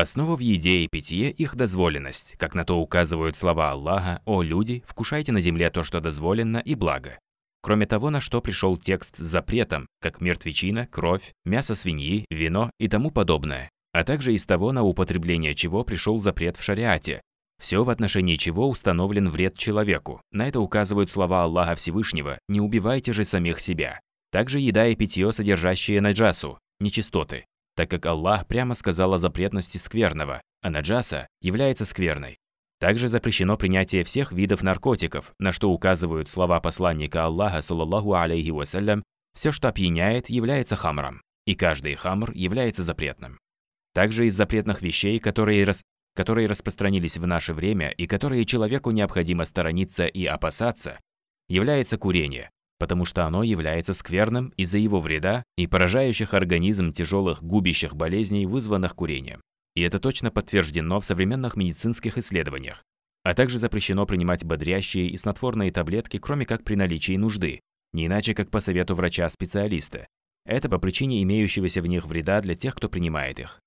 Основа в еде и питье – их дозволенность, как на то указывают слова Аллаха «О люди, вкушайте на земле то, что дозволено и благо». Кроме того, на что пришел текст с запретом, как мертвечина, кровь, мясо свиньи, вино и тому подобное, а также из того, на употребление чего пришел запрет в шариате, все, в отношении чего установлен вред человеку. На это указывают слова Аллаха Всевышнего «Не убивайте же самих себя». Также еда и питье, содержащие наджасу, нечистоты, так как Аллах прямо сказал о запретности скверного, а наджаса является скверной. Также запрещено принятие всех видов наркотиков, на что указывают слова посланника Аллаха, саллаллаху алейхи вассалям, «Все, что опьяняет, является хамром, и каждый хамр является запретным». Также из запретных вещей, которые, рас... которые распространились в наше время и которые человеку необходимо сторониться и опасаться, является курение, потому что оно является скверным из-за его вреда и поражающих организм тяжелых губящих болезней, вызванных курением. И это точно подтверждено в современных медицинских исследованиях. А также запрещено принимать бодрящие и снотворные таблетки, кроме как при наличии нужды, не иначе как по совету врача-специалиста. Это по причине имеющегося в них вреда для тех, кто принимает их.